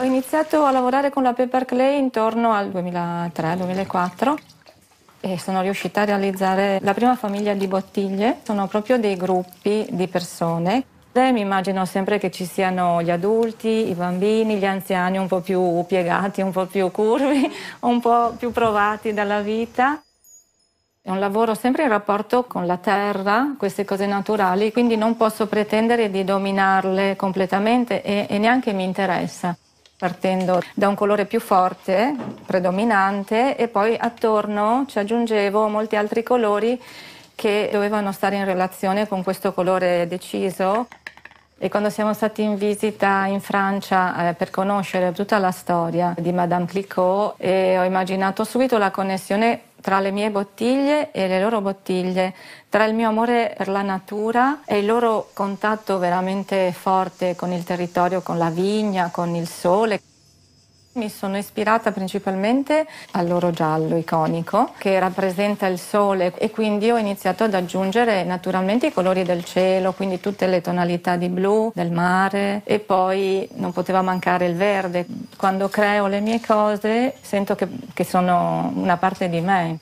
Ho iniziato a lavorare con la Pepper clay intorno al 2003-2004 e sono riuscita a realizzare la prima famiglia di bottiglie. Sono proprio dei gruppi di persone. mi immagino sempre che ci siano gli adulti, i bambini, gli anziani un po' più piegati, un po' più curvi, un po' più provati dalla vita. È un lavoro sempre in rapporto con la terra, queste cose naturali, quindi non posso pretendere di dominarle completamente e, e neanche mi interessa partendo da un colore più forte, predominante, e poi attorno ci aggiungevo molti altri colori che dovevano stare in relazione con questo colore deciso. E quando siamo stati in visita in Francia eh, per conoscere tutta la storia di Madame Clicot, ho immaginato subito la connessione tra le mie bottiglie e le loro bottiglie, tra il mio amore per la natura e il loro contatto veramente forte con il territorio, con la vigna, con il sole. Mi sono ispirata principalmente all'oro giallo iconico che rappresenta il sole e quindi ho iniziato ad aggiungere naturalmente i colori del cielo, quindi tutte le tonalità di blu, del mare e poi non poteva mancare il verde. Quando creo le mie cose sento che, che sono una parte di me.